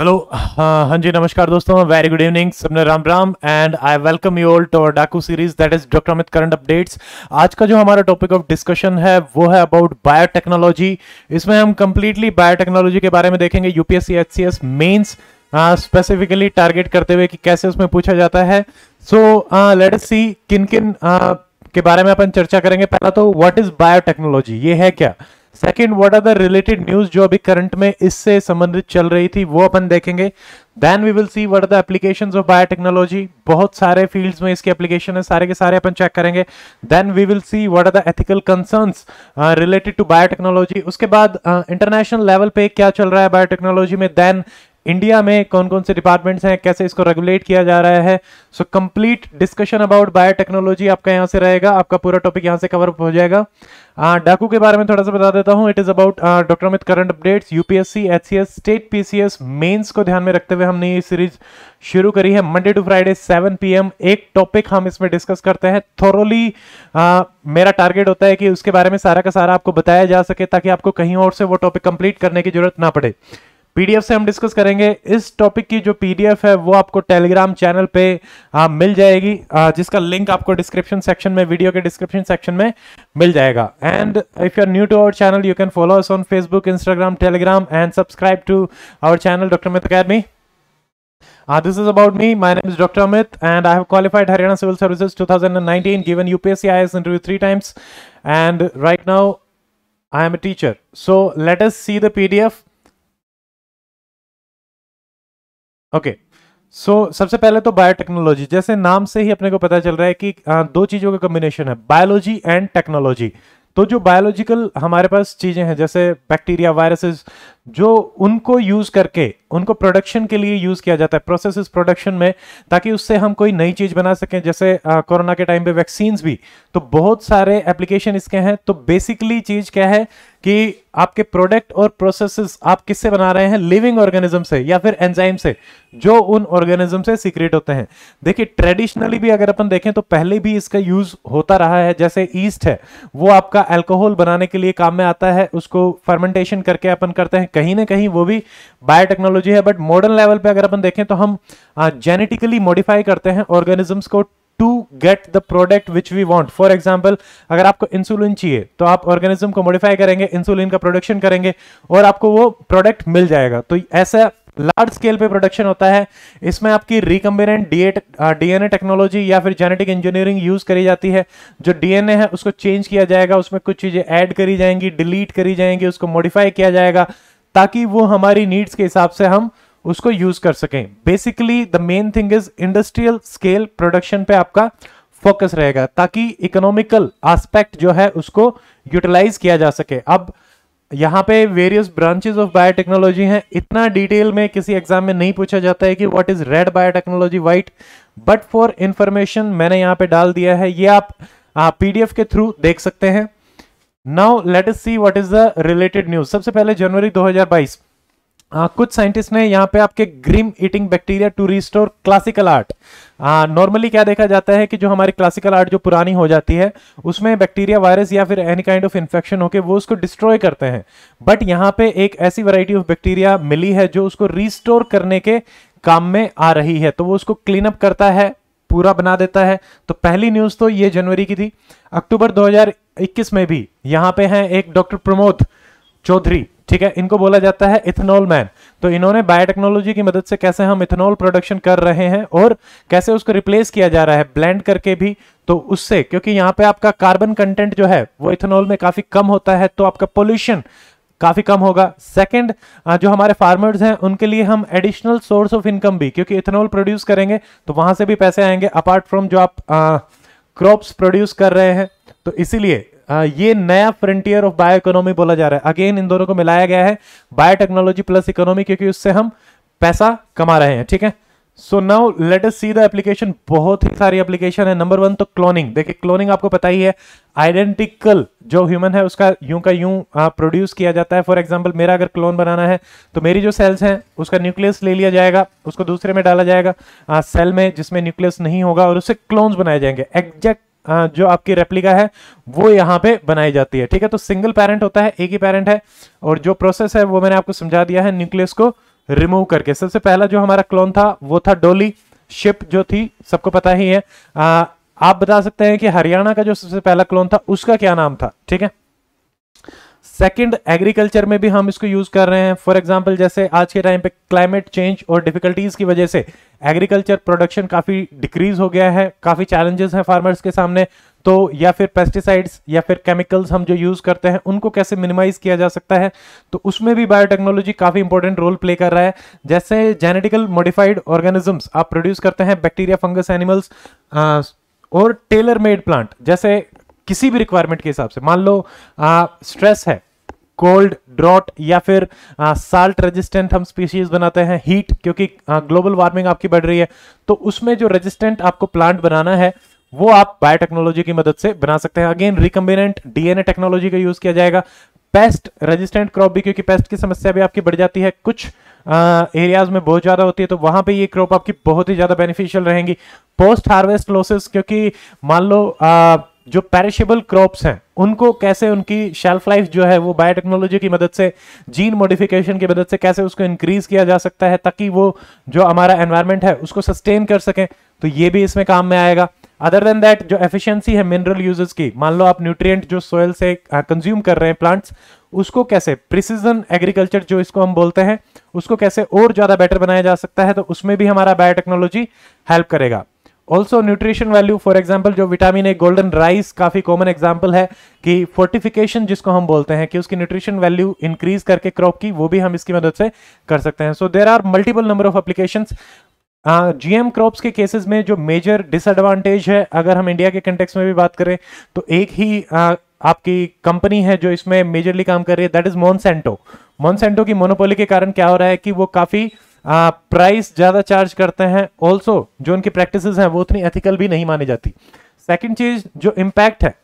Hello हाँ जी नमस्कार दोस्तों वेरी गुड इवनिंग सबने Ram Ram and I welcome you all to our डाकू series that is doctor Amit current updates आज का जो हमारा टॉपिक ऑफ डिस्कशन है वो है अबाउट बायोटेक्नोलॉजी इसमें हम कंप्लीटली बायोटेक्नोलॉजी के बारे में देखेंगे UPSC H C S mains specifically target करते हुए कि कैसे उसमें पूछा जाता है सो लेट अस सी किन किन uh, के बारे में अपन चर्चा करेंगे पहला तो व्हाट इज बायोटेक्नोलॉजी ये है क्या second what are the related news जो अभी करंट में इससे संबंधित चल रही थी वो अपन देखेंगे then we will see what are the application of biotechnology बहुत सारे फील्ड्स में इसके एप्लीकेशन है सारे के सारे अपन चेक करेंगे then we will see what are the ethical concern related to biotechnology उसके बाद इंटरनेशनल uh, लेवल पे क्या चल रहा है बायोटेक्नोलॉजी में देन इंडिया में कौन कौन से डिपार्टमेंट्स हैं कैसे इसको रेगुलेट किया जा रहा है so complete discussion about biotechnology आपका यहां से रहेगा आपका पूरा टॉपिक यहां से कवर हो जाएगा डाकू के बारे में थोड़ा सा बता देता हूं it is about doctor Amit current updates UPSC HCS state PCS mains को ध्यान में रखते हुए हमने ये सीरीज शुरू करी है मंडे टू फ्राइडे 7 पीएम एक टॉपिक हम इसमें डिस्कस करते हैं थोरोली मेरा टारगेट होता है कि उसके बारे में सारा का सारा आपको बताया जा सके ताकि आपको कहीं और से वो टॉपिक कंप्लीट करने की जरूरत ना पड़े पीडीएफ से हम डिस्कस करेंगे इस टॉपिक की जो पीडीएफ है वो आपको टेलीग्राम चैनल पे आ, मिल जाएगी आ, जिसका लिंक आपको डिस्क्रिप्शन सेक्शन में वीडियो के डिस्क्रिप्शन सेक्शन में मिल जाएगा and if you are new to our channel you can follow us on Facebook Instagram Telegram and subscribe to our channel doctor Amit academy Uh, this is about me. My name is Dr. Amit, and I have qualified Haryana Civil Services 2019, given UPSC IAS interview three times, and right now I am a teacher. So let us see the PDF. Okay so सबसे पहले तो biotechnology जैसे नाम से ही अपने को पता चल रहा है कि आ, हाँ, दो चीज़ों का कॉम्बिनेशन है बायोलॉजी एंड टेक्नोलॉजी तो जो बायोलॉजिकल हमारे पास चीज़ें हैं जैसे बैक्टीरिया वायरसेस जो उनको यूज करके उनको प्रोडक्शन के लिए यूज किया जाता है प्रोसेस प्रोडक्शन में ताकि उससे हम कोई नई चीज बना सकें जैसे कोरोना के टाइम पे वैक्सीन भी तो बहुत सारे एप्लीकेशन इसके हैं तो बेसिकली चीज क्या है कि आपके प्रोडक्ट और प्रोसेसेस आप किससे बना रहे हैं लिविंग ऑर्गेनिज्म से या फिर एंजाइम से जो उन ऑर्गेनिज्म से सीक्रेट होते हैं देखिए ट्रेडिशनली भी अगर अपन देखें तो पहले भी इसका यूज होता रहा है जैसे ईस्ट है वो आपका एल्कोहल बनाने के लिए काम में आता है उसको फर्मेंटेशन करके अपन करते हैं कहीं ना कहीं वो भी बायोटेक्नोलॉजी है बट मॉडर्न लेवल पे अगर अपन देखें तो हम जेनेटिकली मॉडिफाई करते हैं ऑर्गेनिजम्स को to get the product which we want for example अगर आपको इंसुलिन चाहिए तो आप ऑर्गेनिज्म को मॉडिफाई करेंगे इंसुलिन का प्रोडक्शन करेंगे और आपको वो प्रोडक्ट मिल जाएगा तो ऐसा लार्ज स्केल पे प्रोडक्शन होता है इसमें आपकी रिकम्बिनेंट डीएनए टेक्नोलॉजी या फिर जेनेटिक इंजीनियरिंग यूज करी जाती है जो डीएनए है उसको चेंज किया जाएगा उसमें कुछ चीजें ऐड करी जाएंगी डिलीट करी जाएंगी उसको मॉडिफाई किया जाएगा ताकि वो हमारी नीड्स के हिसाब से हम उसको यूज कर सकें basically the main thing is industrial scale production पे आपका फोकस रहेगा ताकि इकोनॉमिकल एस्पेक्ट जो है उसको यूटिलाइज किया जा सके अब यहाँ पे वेरियस ब्रांचेस ऑफ बायोटेक्नोलॉजी हैं इतना डिटेल में किसी एग्जाम में नहीं पूछा जाता है कि what is red biotechnology white but for information मैंने यहाँ पे डाल दिया है ये आप पीडीएफ के थ्रू देख सकते हैं now let is see what is the related news सबसे पहले जनवरी 2022 आ, कुछ साइंटिस्ट ने यहाँ पे आपके grime eating bacteria to restore classical art normally क्या देखा जाता है कि जो हमारी क्लासिकल आर्ट जो पुरानी हो जाती है उसमें बैक्टीरिया वायरस या फिर एनी काइंड ऑफ इन्फेक्शन होके वो उसको डिस्ट्रॉय करते हैं बट यहाँ पे एक ऐसी वैरायटी ऑफ बैक्टीरिया मिली है जो उसको रिस्टोर करने के काम में आ रही है तो वो उसको क्लीन अप करता है पूरा बना देता है तो पहली न्यूज़ तो ये जनवरी की थी अक्टूबर 2021 में भी यहाँ पे हैं एक डॉक्टर प्रमोद चौधरी ठीक है इनको बोला जाता है इथेनॉल मैन तो इन्होंने बायोटेक्नोलॉजी की मदद से कैसे हम इथेनॉल प्रोडक्शन कर रहे हैं और कैसे उसको रिप्लेस किया जा रहा है ब्लेंड करके भी तो उससे क्योंकि यहाँ पे आपका कार्बन कंटेंट जो है वो इथेनॉल में काफी कम होता है तो आपका पोल्यूशन काफ़ी कम होगा सेकंड जो हमारे फार्मर्स हैं उनके लिए हम एडिशनल सोर्स ऑफ इनकम भी क्योंकि इथेनॉल प्रोड्यूस करेंगे तो वहां से भी पैसे आएंगे अपार्ट फ्रॉम जो आप क्रॉप्स प्रोड्यूस कर रहे हैं तो इसीलिए ये नया फ्रंटियर ऑफ बायो इकोनॉमी बोला जा रहा है अगेन इन दोनों को मिलाया गया है बायोटेक्नोलॉजी प्लस इकोनॉमी क्योंकि उससे हम पैसा कमा रहे हैं ठीक है so now let us see the application बहुत ही सारी एप्लीकेशन है नंबर वन तो क्लोनिंग देखिए क्लोनिंग आपको पता ही है आइडेंटिकल जो ह्यूमन है उसका यूं का यूं प्रोड्यूस किया जाता है फॉर एग्जांपल मेरा अगर क्लोन बनाना है तो मेरी जो सेल्स हैं उसका न्यूक्लियस ले लिया जाएगा उसको दूसरे में डाला जाएगा आ, सेल में जिसमें न्यूक्लियस नहीं होगा और उससे क्लोन्स बनाए जाएंगे एग्जैक्ट जो आपकी रेप्लिका है वो यहाँ पे बनाई जाती है ठीक है तो सिंगल पेरेंट होता है एक ही पेरेंट है और जो प्रोसेस है वो मैंने आपको समझा दिया है न्यूक्लियस को रिमूव करके सबसे पहला जो हमारा क्लोन था वो था डोली शिप जो थी सबको पता ही है आ, आप बता सकते हैं कि हरियाणा का जो सबसे पहला क्लोन था उसका क्या नाम था ठीक है सेकंड एग्रीकल्चर में भी हम इसको यूज कर रहे हैं फॉर एग्जांपल जैसे आज के टाइम पे क्लाइमेट चेंज और डिफिकल्टीज की वजह से एग्रीकल्चर प्रोडक्शन काफी डिक्रीज हो गया है काफी चैलेंजेस हैं फार्मर्स के सामने तो या फिर पेस्टिसाइड्स या फिर केमिकल्स हम जो यूज़ करते हैं उनको कैसे मिनिमाइज़ किया जा सकता है तो उसमें भी बायोटेक्नोलॉजी काफ़ी इंपॉर्टेंट रोल प्ले कर रहा है जैसे जेनेटिकल मॉडिफाइड ऑर्गेनिजम्स आप प्रोड्यूस करते हैं बैक्टीरिया फंगस एनिमल्स और टेलर मेड प्लांट जैसे किसी भी रिक्वायरमेंट के हिसाब से मान लो स्ट्रेस है कोल्ड ड्रॉट या फिर साल्ट रेजिस्टेंट हम स्पीशीज बनाते हैं हीट क्योंकि ग्लोबल वार्मिंग आपकी बढ़ रही है तो उसमें जो रेजिस्टेंट आपको प्लांट बनाना है वो आप बायोटेक्नोलॉजी की मदद से बना सकते हैं अगेन रिकम्बिनेंट डीएनए टेक्नोलॉजी का यूज किया जाएगा पेस्ट रेजिस्टेंट क्रॉप भी क्योंकि पेस्ट की समस्या भी आपकी बढ़ जाती है कुछ एरियाज में बहुत ज़्यादा होती है तो वहां पे ये क्रॉप आपकी बहुत ही ज़्यादा बेनिफिशियल रहेंगी पोस्ट हार्वेस्ट लॉसेस क्योंकि मान लो आ, जो पेरिशेबल क्रॉप्स हैं उनको कैसे उनकी शेल्फ लाइफ जो है वो बायोटेक्नोलॉजी की मदद से जीन मॉडिफिकेशन की मदद से कैसे उसको इंक्रीज किया जा सकता है ताकि वो जो हमारा एनवायरमेंट है उसको सस्टेन कर सकें तो ये भी इसमें काम में आएगा अदर देन दैट जो एफिशिएंसी है मिनरल यूजेस की मान लो आप न्यूट्रिएंट जो सोयल से कंज्यूम uh, कर रहे हैं प्लांट्स उसको कैसे प्रिसीजन एग्रीकल्चर जो इसको हम बोलते हैं उसको कैसे और ज़्यादा बेटर बनाया जा सकता है तो उसमें भी हमारा बायोटेक्नोलॉजी हेल्प करेगा also nutrition value for example जो विटामिन ए गोल्डन राइस काफ़ी कॉमन एग्जाम्पल है कि फोर्टिफिकेशन जिसको हम बोलते हैं कि उसकी न्यूट्रिशन वैल्यू इंक्रीज करके क्रॉप की वो भी हम इसकी मदद से कर सकते हैं so there are multiple number of application GM crops के केसेस में जो मेजर डिसएडवांटेज है अगर हम इंडिया के कंटेक्स में भी बात करें तो एक ही uh, आपकी कंपनी है जो इसमें मेजरली काम कर रही है दैट इज मोनसेंटो मोनसेंटो की मोनोपोली के कारण क्या हो रहा है कि वो काफ़ी प्राइस ज़्यादा चार्ज करते हैं ऑल्सो जो उनकी प्रैक्टिस हैं वो उतनी एथिकल भी नहीं मानी जाती सेकेंड चीज़ जो इम्पैक्ट है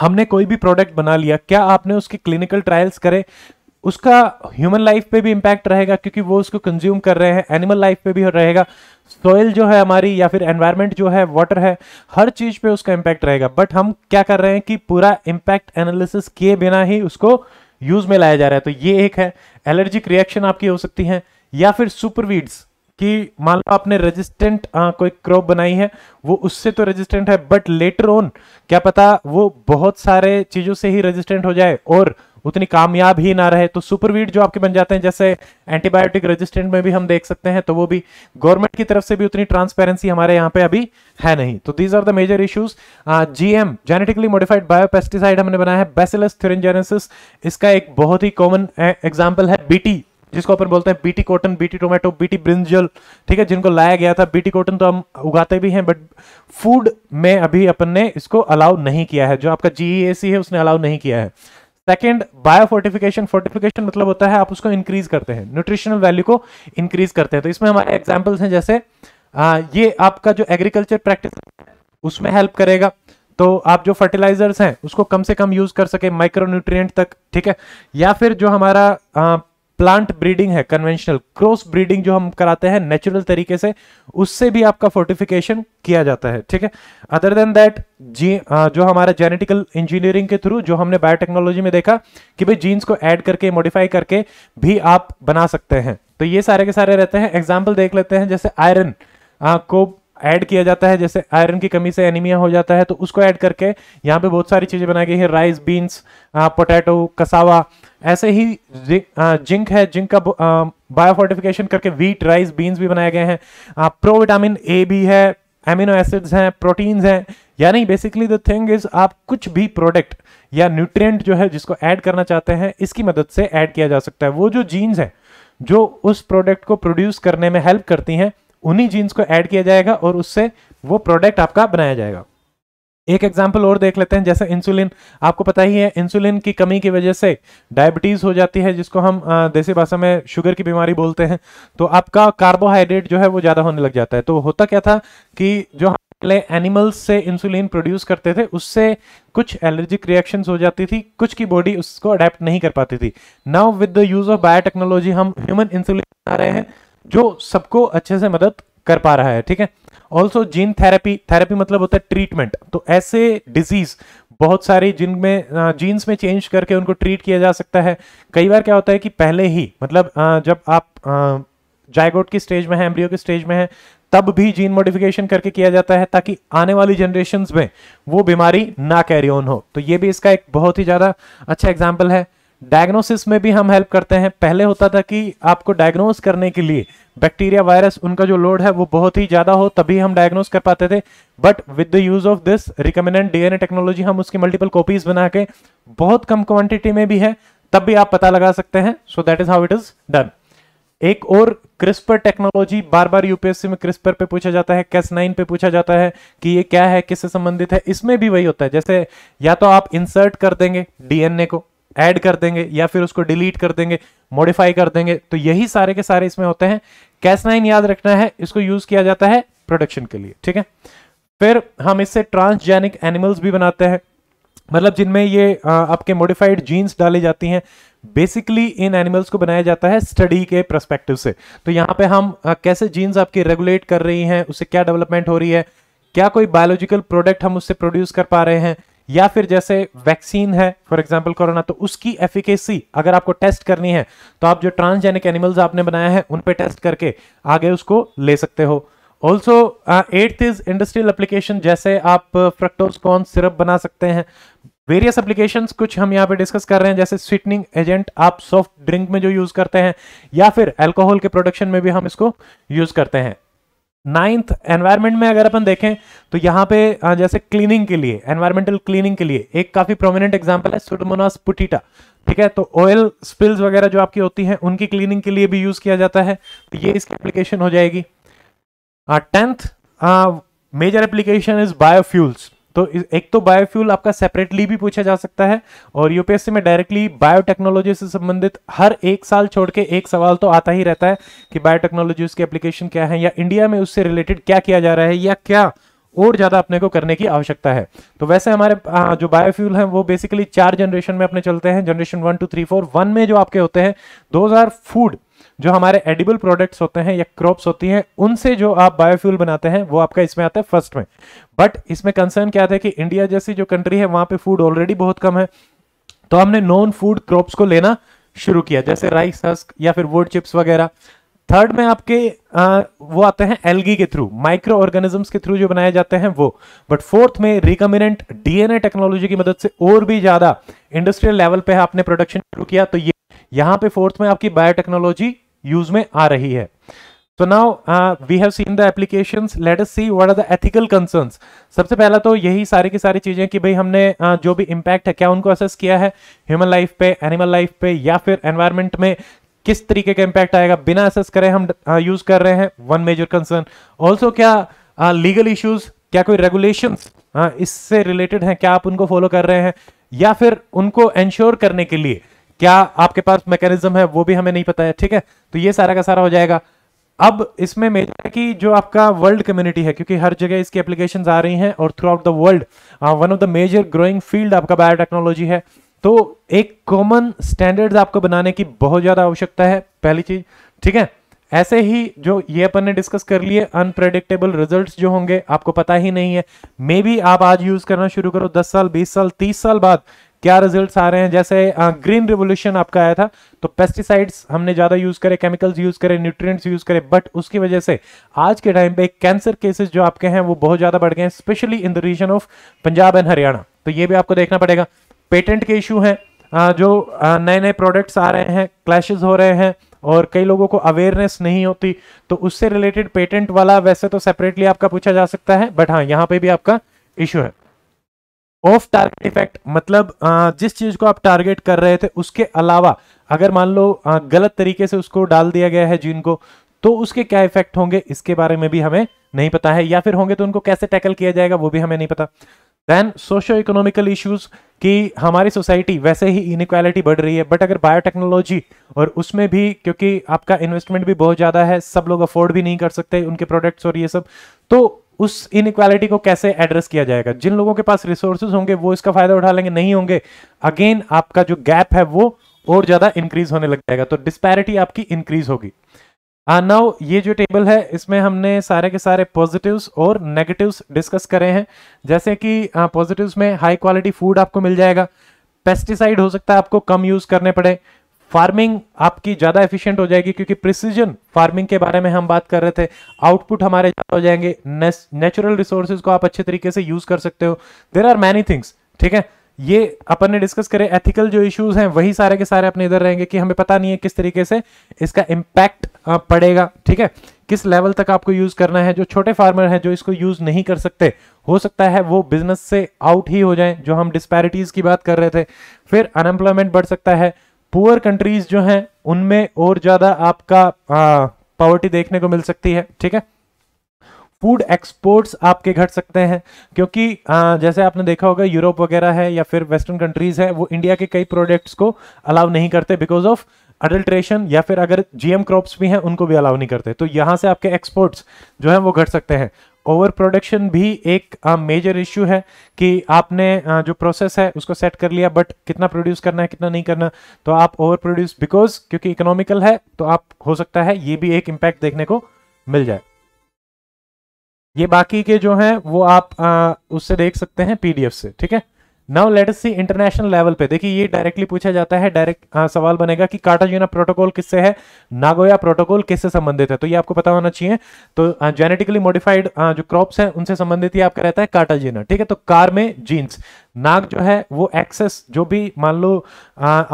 हमने कोई भी प्रोडक्ट बना लिया क्या आपने उसके क्लिनिकल ट्रायल्स करे उसका ह्यूमन लाइफ पे भी इम्पैक्ट रहेगा क्योंकि वो उसको कंज्यूम कर रहे हैं एनिमल लाइफ पे भी रहेगा सॉइल जो है हमारी या फिर एनवायरनमेंट जो है वाटर है हर चीज़ पे उसका इम्पैक्ट रहेगा बट हम क्या कर रहे हैं कि पूरा इम्पैक्ट एनालिसिस किए बिना ही उसको यूज़ में लाया जा रहा है तो ये एक है एलर्जिक रिएक्शन आपकी हो सकती है या फिर सुपरवीड्स कि मान लो आपने रेजिस्टेंट कोई क्रॉप बनाई है वो उससे तो रेजिस्टेंट है बट लेटर ऑन क्या पता वो बहुत सारे चीज़ों से ही रेजिस्टेंट हो जाए और उतनी कामयाब ही ना रहे तो सुपरवीड जो आपके बन जाते हैं जैसे एंटीबायोटिक रेजिस्टेंट में भी हम देख सकते हैं तो वो भी गवर्नमेंट की तरफ से भी उतनी ट्रांसपेरेंसी हमारे यहाँ पे अभी है नहीं तो these are the major issues GM genetically modified biopesticide हमने बनाया है बेसिलस थ्रिंजेनेसिस इसका एक बहुत ही कॉमन एग्जाम्पल है बीटी जिसको अपन बोलते हैं BT cotton BT tomato BT brinjal ठीक है जिनको लाया गया था बीटी कॉटन तो हम उगाते भी हैं बट फूड में अभी अपन ने इसको अलाउ नहीं किया है जो आपका जीईएसी e है उसने अलाउ नहीं किया है सेकेंड बायोफोर्टिफिकेशन फोर्टिफिकेशन मतलब होता है आप उसको इंक्रीज करते हैं न्यूट्रिशनल वैल्यू को इंक्रीज करते हैं तो इसमें हमारे एग्जाम्पल्स हैं जैसे आ, ये आपका जो एग्रीकल्चर प्रैक्टिस उसमें हेल्प करेगा तो आप जो फर्टिलाइजर्स हैं उसको कम से कम यूज कर सके माइक्रोन्यूट्रिय तक ठीक है या फिर जो हमारा प्लांट ब्रीडिंग है कन्वेंशनल क्रॉस ब्रीडिंग जो हम कराते हैं नेचुरल तरीके से उससे भी आपका फोर्टिफिकेशन किया जाता है ठीक है अदर देन दैट जी आ, जो हमारा जेनेटिकल इंजीनियरिंग के थ्रू जो हमने बायोटेक्नोलॉजी में देखा कि भाई जीन्स को ऐड करके मॉडिफाई करके भी आप बना सकते हैं तो ये सारे के सारे रहते हैं एग्जाम्पल देख लेते हैं जैसे आयरन को ऐड किया जाता है जैसे आयरन की कमी से एनीमिया हो जाता है तो उसको ऐड करके यहाँ पे बहुत सारी चीज़ें बनाई गई है राइस बीन्स पोटैटो कसावा ऐसे ही जिंक है जिंक का बायोफोर्टिफिकेशन करके वीट राइस बीन्स भी बनाए गए हैं प्रो विटामिन ए भी है एमिनो एसिड्स हैं प्रोटीन्स हैं यानी बेसिकली द थिंग इज आप कुछ भी प्रोडक्ट या न्यूट्रिएंट जो है जिसको ऐड करना चाहते हैं इसकी मदद से ऐड किया जा सकता है वो जो जीन्स हैं जो उस प्रोडक्ट को प्रोड्यूस करने में हेल्प करती हैं उन्हीं जीन्स को ऐड किया जाएगा और उससे वो प्रोडक्ट आपका बनाया जाएगा एक एग्जाम्पल और देख लेते हैं जैसे इंसुलिन आपको पता ही है इंसुलिन की कमी की वजह से डायबिटीज़ हो जाती है जिसको हम देसी भाषा में शुगर की बीमारी बोलते हैं तो आपका कार्बोहाइड्रेट जो है वो ज़्यादा होने लग जाता है तो होता क्या था कि जो पहले एनिमल्स से इंसुलिन प्रोड्यूस करते थे उससे कुछ एलर्जिक रिएक्शन हो जाती थी कुछ की बॉडी उसको अडेप्ट नहीं कर पाती थी now with the use of biotechnology हम ह्यूमन इंसुलिन बना रहे हैं जो सबको अच्छे से मदद कर पा रहा है ठीक है ऑल्सो जीन थेरेपी थेरेपी मतलब होता है ट्रीटमेंट तो ऐसे डिजीज बहुत सारी जिनमें जीन्स में चेंज करके उनको ट्रीट किया जा सकता है कई बार क्या होता है कि पहले ही मतलब जब आप जायगोट की स्टेज में है एम्ब्रियो की स्टेज में है तब भी जीन मॉडिफिकेशन करके किया जाता है ताकि आने वाली जनरेशन में वो बीमारी ना कैरी ऑन हो तो ये भी इसका एक बहुत ही ज़्यादा अच्छा एग्जाम्पल है डायग्नोसिस में भी हम हेल्प करते हैं पहले होता था कि आपको डायग्नोस करने के लिए बैक्टीरिया वायरस उनका जो लोड है वो बहुत ही ज़्यादा हो तभी हम डायग्नोस कर पाते थे but with the use of this recombinant DNA technology हम उसकी मल्टीपल कॉपीज बना के बहुत कम क्वांटिटी में भी है तब भी आप पता लगा सकते हैं so that is how it is done एक और क्रिस्पर टेक्नोलॉजी बार बार यूपीएससी में क्रिस्पर पे पूछा जाता है कैस नाइन पे पूछा जाता है कि ये क्या है किससे संबंधित है इसमें भी वही होता है जैसे या तो आप इंसर्ट कर देंगे डीएनए को ऐड कर देंगे या फिर उसको डिलीट कर देंगे मॉडिफाई कर देंगे तो यही सारे के सारे इसमें होते हैं कैश नाइन याद रखना है इसको यूज किया जाता है प्रोडक्शन के लिए ठीक है फिर हम इससे ट्रांसजेनिक एनिमल्स भी बनाते हैं मतलब जिनमें ये आपके मॉडिफाइड जीन्स डाली जाती हैं बेसिकली इन एनिमल्स को बनाया जाता है स्टडी के प्रस्पेक्टिव से तो यहाँ पे हम कैसे जीन्स आपकी रेगुलेट कर रही हैं उससे क्या डेवलपमेंट हो रही है क्या कोई बायोलॉजिकल प्रोडक्ट हम उससे प्रोड्यूस कर पा रहे हैं या फिर जैसे वैक्सीन है फॉर एग्जाम्पल कोरोना तो उसकी एफिकेसी अगर आपको टेस्ट करनी है तो आप जो ट्रांसजेनिक एनिमल्स आपने बनाया है उन पर टेस्ट करके आगे उसको ले सकते हो also eighth is industrial application जैसे आप फ्रक्टोज uh, सिरप बना सकते हैं वेरियस एप्लीकेशन कुछ हम यहाँ पे डिस्कस कर रहे हैं जैसे स्वीटनिंग एजेंट आप सॉफ्ट ड्रिंक में जो यूज करते हैं या फिर एल्कोहल के प्रोडक्शन में भी हम इसको यूज करते हैं नाइन्थ एनवायरमेंट में अगर अपन देखें तो यहाँ पे जैसे क्लीनिंग के लिए एनवायरमेंटल क्लीनिंग के लिए एक काफी प्रोमिनेंट एग्जांपल है सुडमोनास पुटीटा ठीक है तो ऑयल स्पिल्स वगैरह जो आपकी होती हैं उनकी क्लीनिंग के लिए भी यूज किया जाता है तो ये इसकी एप्लीकेशन हो जाएगी tenth major application is biofuels तो एक तो बायोफ्यूल आपका सेपरेटली भी पूछा जा सकता है और यूपीएससी में डायरेक्टली बायोटेक्नोलॉजी से संबंधित हर एक साल छोड़ के एक सवाल तो आता ही रहता है कि बायोटेक्नोलॉजी उसकी एप्लीकेशन क्या है या इंडिया में उससे रिलेटेड क्या किया जा रहा है या क्या और ज़्यादा अपने को करने की आवश्यकता है तो वैसे हमारे जो बायोफ्यूल हैं वो बेसिकली चार जनरेशन में अपने चलते हैं generation one two three four one में जो आपके होते हैं दोज आर फूड जो हमारे एडिबल प्रोडक्ट्स होते हैं या क्रॉप्स होती हैं उनसे जो आप बायोफ्यूल बनाते हैं वो आपका इसमें आता है फर्स्ट में बट इसमें कंसर्न क्या था कि इंडिया जैसी जो कंट्री है वहां पे फूड ऑलरेडी बहुत कम है तो हमने नॉन फूड क्रॉप्स को लेना शुरू किया जैसे राइस हस्क या फिर वोड चिप्स वगैरह थर्ड में आपके आ, वो आते हैं एलगी के थ्रू माइक्रो ऑर्गेनिजम्स के थ्रू जो बनाए जाते हैं वो बट फोर्थ में रिकमिनेंट डीएनए टेक्नोलॉजी की मदद से और भी ज्यादा इंडस्ट्रियल लेवल पे आपने प्रोडक्शन शुरू किया तो ये यहां पे फोर्थ में आपकी बायोटेक्नोलॉजी यूज में आ रही है तो now we have seen the application let us see what are the ethical concerns सबसे पहला तो यही सारी की सारी चीजें कि भाई हमने uh, जो भी इम्पैक्ट है क्या उनको असेस किया है ह्यूमन लाइफ पे एनिमल लाइफ पे या फिर एनवायरमेंट में किस तरीके का इम्पैक्ट आएगा बिना असेस करें हम यूज uh, कर रहे हैं वन मेजर कंसर्न ऑल्सो क्या लीगल uh, इश्यूज क्या कोई रेगुलेशन uh, इससे रिलेटेड हैं क्या आप उनको फॉलो कर रहे हैं या फिर उनको एंश्योर करने के लिए क्या आपके पास मैकेनिज्म है वो भी हमें नहीं पता है ठीक है तो ये सारा का सारा हो जाएगा अब इसमें मेजर है कि जो आपका वर्ल्ड कम्युनिटी है क्योंकि हर जगह इसकी एप्लीकेशन आ रही हैं और throughout the world one of the major growing field आपका बायोटेक्नोलॉजी है तो एक कॉमन स्टैंडर्ड आपको बनाने की बहुत ज़्यादा आवश्यकता है पहली चीज़ ठीक है ऐसे ही जो ये अपन ने डिस्कस कर लिए अनप्रेडिक्टेबल रिजल्ट्स जो होंगे आपको पता ही नहीं है मे बी आप आज यूज करना शुरू करो 10 साल 20 साल 30 साल बाद क्या रिजल्ट्स आ रहे हैं जैसे ग्रीन रिवोल्यूशन आपका आया था तो पेस्टिसाइड्स हमने ज़्यादा यूज़ करे केमिकल्स यूज़ करे न्यूट्रिएंट्स यूज़ करे बट उसकी वजह से आज के टाइम पे कैंसर केसेस जो आपके हैं वो बहुत ज़्यादा बढ़ गए हैं specially in the region of Punjab and Haryana तो ये भी आपको देखना पड़ेगा पेटेंट के इशू हैं जो नए नए प्रोडक्ट्स आ रहे हैं क्लैशेज हो रहे हैं और कई लोगों को अवेयरनेस नहीं होती तो उससे रिलेटेड पेटेंट वाला वैसे तो सेपरेटली आपका पूछा जा सकता है बट हाँ यहाँ पे भी आपका इशू है ऑफ टारगेट इफेक्ट मतलब जिस चीज को आप टारगेट कर रहे थे उसके अलावा अगर मान लो गलत तरीके से उसको डाल दिया गया है जीन को तो उसके क्या इफेक्ट होंगे इसके बारे में भी हमें नहीं पता है या फिर होंगे तो उनको कैसे टैकल किया जाएगा वो भी हमें नहीं पता देन सोशो इकोनॉमिकल इश्यूज कि हमारी सोसाइटी वैसे ही इनक्वालिटी बढ़ रही है बट अगर बायोटेक्नोलॉजी और उसमें भी क्योंकि आपका इन्वेस्टमेंट भी बहुत ज़्यादा है सब लोग अफोर्ड भी नहीं कर सकते उनके प्रोडक्ट्स और ये सब तो उस इनक्वालिटी को कैसे एड्रेस किया जाएगा जिन लोगों के पास रिसोर्सेज होंगे वो इसका फायदा उठा लेंगे नहीं होंगे अगेन आपका जो गैप है वो और ज्यादा इंक्रीज होने लग जाएगा तो डिस्पैरिटी आपकी इंक्रीज होगी नाउ uh, ये जो टेबल है इसमें हमने सारे के सारे पॉजिटिव्स और नेगेटिव्स डिस्कस करे हैं जैसे कि पॉजिटिव्स uh, में हाई क्वालिटी फूड आपको मिल जाएगा पेस्टिसाइड हो सकता है आपको कम यूज करने पड़े फार्मिंग आपकी ज़्यादा एफिशिएंट हो जाएगी क्योंकि प्रिसीजन फार्मिंग के बारे में हम बात कर रहे थे आउटपुट हमारे ज़्यादा हो जाएंगे नेचुरल रिसोर्सेज को आप अच्छे तरीके से यूज़ कर सकते हो देर आर मैनी थिंग्स ठीक है ये अपन ने डिस्कस करें एथिकल जो इश्यूज हैं वही सारे के सारे अपने इधर रहेंगे कि हमें पता नहीं है किस तरीके से इसका इम्पैक्ट पड़ेगा ठीक है किस लेवल तक आपको यूज़ करना है जो छोटे फार्मर हैं जो इसको यूज़ नहीं कर सकते हो सकता है वो बिजनेस से आउट ही हो जाएं जो हम डिस्पैरिटीज़ की बात कर रहे थे फिर अनएम्प्लॉयमेंट बढ़ सकता है पुअर कंट्रीज जो हैं उनमें और ज़्यादा आपका पॉवर्टी देखने को मिल सकती है ठीक है फूड एक्सपोर्ट्स आपके घट सकते हैं क्योंकि आ, जैसे आपने देखा होगा यूरोप वगैरह है या फिर वेस्टर्न कंट्रीज है वो इंडिया के कई प्रोडक्ट्स को अलाउ नहीं करते बिकॉज ऑफ अडल्ट्रेशन या फिर अगर जीएम क्रॉप्स भी हैं उनको भी अलाउ नहीं करते तो यहाँ से आपके एक्सपोर्ट्स जो है वो घट सकते हैं ओवर प्रोडक्शन भी एक मेजर uh, इश्यू है कि आपने uh, जो प्रोसेस है उसको सेट कर लिया बट कितना प्रोड्यूस करना है कितना नहीं करना तो आप ओवर प्रोड्यूस बिकॉज क्योंकि इकोनॉमिकल है तो आप हो सकता है ये भी एक इम्पैक्ट देखने को मिल जाए ये बाकी के जो हैं वो आप आ, उससे देख सकते हैं पीडीएफ से ठीक है now let see international level पे देखिए ये डायरेक्टली पूछा जाता है डायरेक्ट हाँ, सवाल बनेगा कि काटाजूना प्रोटोकॉल किससे है नागोया प्रोटोकॉल किससे संबंधित है तो ये आपको पता होना चाहिए तो जेनेटिकली हाँ, मॉडिफाइड हाँ, जो क्रॉप्स हैं उनसे संबंधित ही आपका रहता है काटाजीना ठीक है तो कार में जीन्स नाग जो है वो एक्सेस जो भी मान लो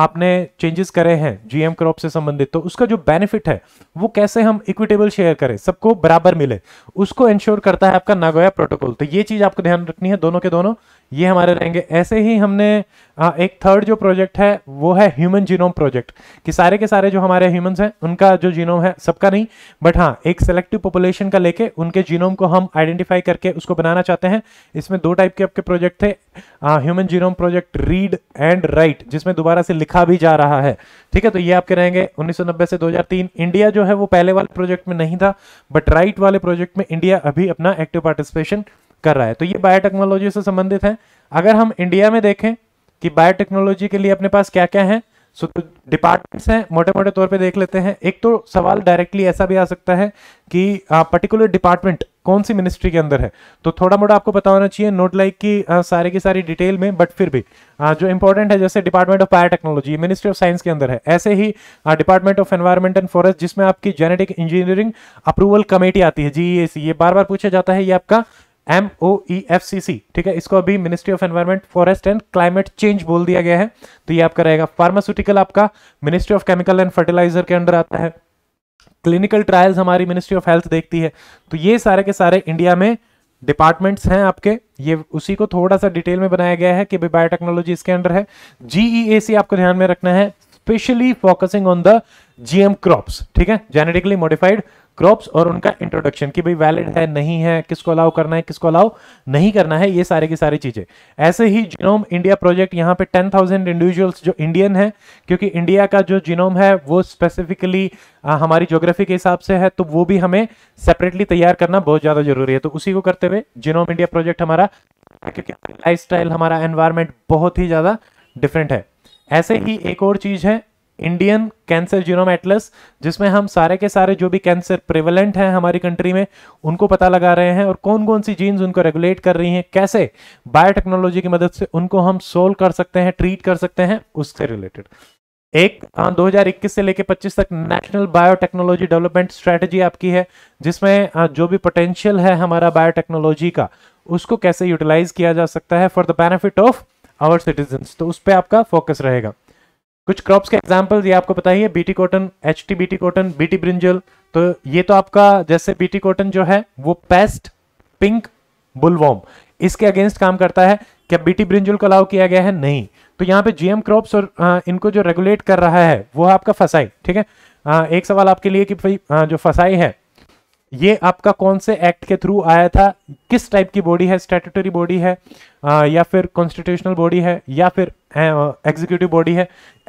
आपने चेंजेस करे हैं जीएम क्रॉप से संबंधित तो उसका जो बेनिफिट है वो कैसे हम इक्विटेबल शेयर करें सबको बराबर मिले उसको इंश्योर करता है आपका नागोया प्रोटोकॉल तो ये चीज आपको ध्यान रखनी है दोनों के दोनों ये हमारे रहेंगे ऐसे ही हमने एक थर्ड जो प्रोजेक्ट है वो है ह्यूमन जीनोम प्रोजेक्ट कि सारे के सारे जो हमारे ह्यूमंस हैं उनका जो जीनोम है सबका नहीं बट हाँ एक सेलेक्टिव पॉपुलेशन का लेके उनके जीनोम को हम आइडेंटिफाई करके उसको बनाना चाहते हैं इसमें दो टाइप के आपके प्रोजेक्ट थे human genome project read and write जिसमें दोबारा से लिखा भी जा रहा है ठीक है तो ये आपके रहेंगे उन्नीस से दो इंडिया जो है वो पहले वाले प्रोजेक्ट में नहीं था बट राइट वाले प्रोजेक्ट में इंडिया अभी अपना एक्टिव पार्टिसिपेशन कर रहा है तो ये बायोटेक्नोलॉजी से संबंधित है अगर हम इंडिया में देखें कि बायोटेक्नोलॉजी के लिए अपने पास क्या क्या है सो तो डिपार्टमेंट्स हैं मोटे मोटे तौर पे देख लेते हैं एक तो सवाल डायरेक्टली ऐसा भी आ सकता है कि पर्टिकुलर डिपार्टमेंट कौन सी मिनिस्ट्री के अंदर है तो थोड़ा मोटा आपको बता होना चाहिए नोट लाइक की आ, सारे की सारी डिटेल में बट फिर भी आ, जो इंपॉर्टेंट है जैसे department of biotechnology ministry of science के अंदर है ऐसे ही department of environment and forest जिसमें आपकी जेनेटिक इंजीनियरिंग अप्रूवल कमेटी आती है जी e ये बार बार पूछा जाता है ये आपका M O E F C सी ठीक है इसको अभी ministry of environment forest and climate change बोल दिया गया है तो ये आपका रहेगा फार्मास्यूटिकल आपका ministry of chemical and fertiliser के अंडर आता है क्लिनिकल ट्रायल्स हमारी मिनिस्ट्री ऑफ हेल्थ देखती है तो ये सारे के सारे इंडिया में डिपार्टमेंट्स हैं आपके ये उसी को थोड़ा सा डिटेल में बनाया गया है कि बायोटेक्नोलॉजी इसके अंडर है जीई e आपको ध्यान में रखना है specially focusing on the GM crops ठीक है जेनेटिकली मॉडिफाइड क्रॉप्स और उनका इंट्रोडक्शन की भाई वैलिड है नहीं है किसको अलाउ करना है किसको अलाउ नहीं करना है ये सारे की सारी चीजें ऐसे ही जीनोम इंडिया प्रोजेक्ट यहाँ पे 10,000 इंडिविजुअल्स जो इंडियन है क्योंकि इंडिया का जो जीनोम है वो स्पेसिफिकली हमारी ज्योग्राफी के हिसाब से है तो वो भी हमें सेपरेटली तैयार करना बहुत ज्यादा जरूरी है तो उसी को करते हुए जीनोम इंडिया प्रोजेक्ट हमारा क्योंकि लाइफ हमारा एनवायरमेंट बहुत ही ज्यादा डिफरेंट है ऐसे ही एक और चीज है इंडियन कैंसर जीनोम एटलस जिसमें हम सारे के सारे जो भी कैंसर प्रिवलेंट हैं हमारी कंट्री में उनको पता लगा रहे हैं और कौन कौन सी जीन्स उनको रेगुलेट कर रही हैं कैसे बायोटेक्नोलॉजी की मदद से उनको हम सोल्व कर सकते हैं ट्रीट कर सकते हैं उससे रिलेटेड एक आ, हाँ, 2021 से लेकर 25 तक नेशनल बायोटेक्नोलॉजी डेवलपमेंट स्ट्रेटजी आपकी है जिसमें आ, हाँ, जो भी पोटेंशियल है हमारा बायोटेक्नोलॉजी का उसको कैसे यूटिलाइज किया जा सकता है for the benefit of our citizen तो उस पर आपका फोकस रहेगा कुछ क्रॉप्स के एग्जाम्पल ये आपको पता ही है BT cotton H T BT cotton BT brinjal तो ये तो आपका जैसे बीटी कॉटन जो है वो पेस्ट पिंक बुलवॉम इसके अगेंस्ट काम करता है क्या बीटी ब्रिंजुल को अलाउ किया गया है नहीं तो यहाँ पे जीएम क्रॉप्स और आ, इनको जो रेगुलेट कर रहा है वो है आपका फसाई ठीक है आ, एक सवाल आपके लिए कि आ, जो फसाई है ये आपका कौन से एक्ट के थ्रू आया था किस टाइप की बॉडी है स्टेटरी बॉडी है आ, या फिर कॉन्स्टिट्यूशनल बॉडी है या फिर एग्जीक्यूटिव बॉडी है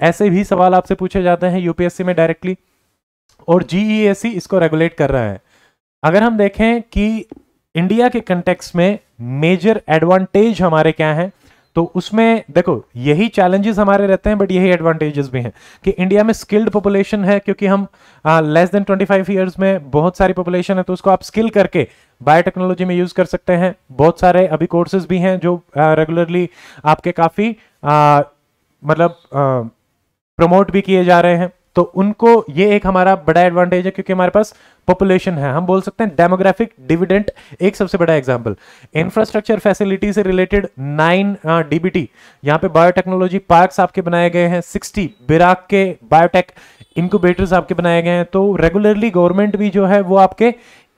ऐसे भी सवाल आपसे पूछे जाते हैं यूपीएससी में डायरेक्टली और जीईएससी e इसको रेगुलेट कर रहा है अगर हम देखें कि इंडिया के कंटेक्स में मेजर एडवांटेज हमारे क्या हैं तो उसमें देखो यही चैलेंजेस हमारे रहते हैं बट यही एडवांटेजेस भी हैं कि इंडिया में स्किल्ड पॉपुलेशन है क्योंकि हम लेस देन 25 फाइव ईयर्स में बहुत सारी पॉपुलेशन है तो उसको आप स्किल करके बायोटेक्नोलॉजी में यूज़ कर सकते हैं बहुत सारे अभी कोर्सेज भी हैं जो रेगुलरली आपके काफ़ी मतलब प्रमोट भी किए जा रहे हैं तो उनको ये एक हमारा बड़ा एडवांटेज है क्योंकि हमारे पास पॉपुलेशन है हम बोल सकते हैं डेमोग्राफिक डिविडेंट एक सबसे बड़ा एग्जांपल इंफ्रास्ट्रक्चर फैसिलिटी से रिलेटेड नाइन डीबीटी यहाँ पे बायोटेक्नोलॉजी पार्क्स आपके बनाए गए हैं सिक्सटी बिराक के बायोटेक इंक्यूबेटर्स आपके बनाए गए हैं तो रेगुलरली गवर्नमेंट भी जो है वो आपके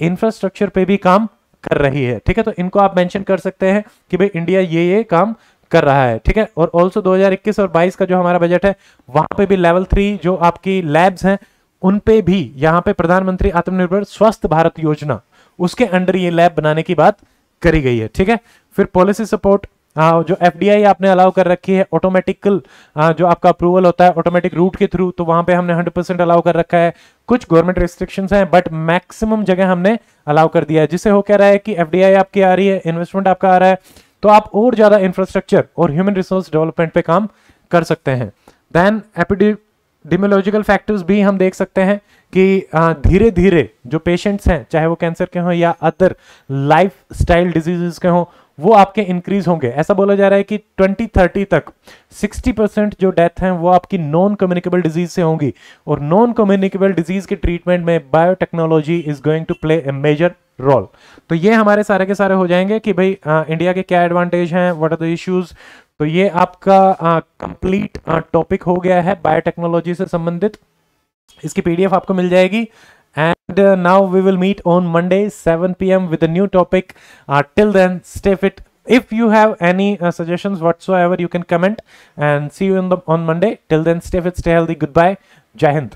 इंफ्रास्ट्रक्चर पे भी काम कर रही है ठीक है तो इनको आप मेंशन कर सकते हैं कि भाई इंडिया ये ये काम कर रहा है ठीक है और ऑल्सो 2021 और 22 का जो हमारा बजट है वहां पे भी लेवल थ्री जो आपकी लैब्स हैं उन पे भी यहाँ पे प्रधानमंत्री आत्मनिर्भर स्वस्थ भारत योजना उसके अंडर ये लैब बनाने की बात करी गई है ठीक है फिर पॉलिसी सपोर्ट जो एफ आपने अलाउ कर रखी है ऑटोमेटिकल जो आपका अप्रूवल होता है ऑटोमेटिक रूट के थ्रू तो वहां पे हमने 100 परसेंट अलाउ कर रखा है कुछ गवर्नमेंट रिस्ट्रिक्शंस हैं बट मैक्सिमम जगह हमने अलाउ कर दिया है जिससे हो क्या रहा है कि एफ आपकी आ रही है इन्वेस्टमेंट आपका आ रहा है तो आप और ज़्यादा इंफ्रास्ट्रक्चर और ह्यूमन रिसोर्स डेवलपमेंट पे काम कर सकते हैं देन एपिडिमोलॉजिकल फैक्टर्स भी हम देख सकते हैं कि धीरे धीरे जो पेशेंट्स हैं चाहे वो कैंसर के हों या अदर लाइफ स्टाइल डिजीजेस के हों वो आपके इंक्रीज होंगे ऐसा बोला जा रहा है कि 2030 तक 60 परसेंट जो डेथ हैं वो आपकी नॉन कम्युनिकेबल डिजीज से होंगी और नॉन कम्युनिकेबल डिजीज के ट्रीटमेंट में biotechnology is going to play a major role तो ये हमारे सारे के सारे हो जाएंगे कि भाई इंडिया के क्या एडवांटेज हैं व्हाट आर द इश्यूज तो ये आपका कंप्लीट टॉपिक हो गया है बायोटेक्नोलॉजी से संबंधित इसकी पीडीएफ आपको मिल जाएगी and now we will meet on Monday 7 PM with a new topic till then stay fit if you have any suggestion suggestions whatsoever you can comment and see you on Monday till then stay fit stay healthy goodbye जय हिंद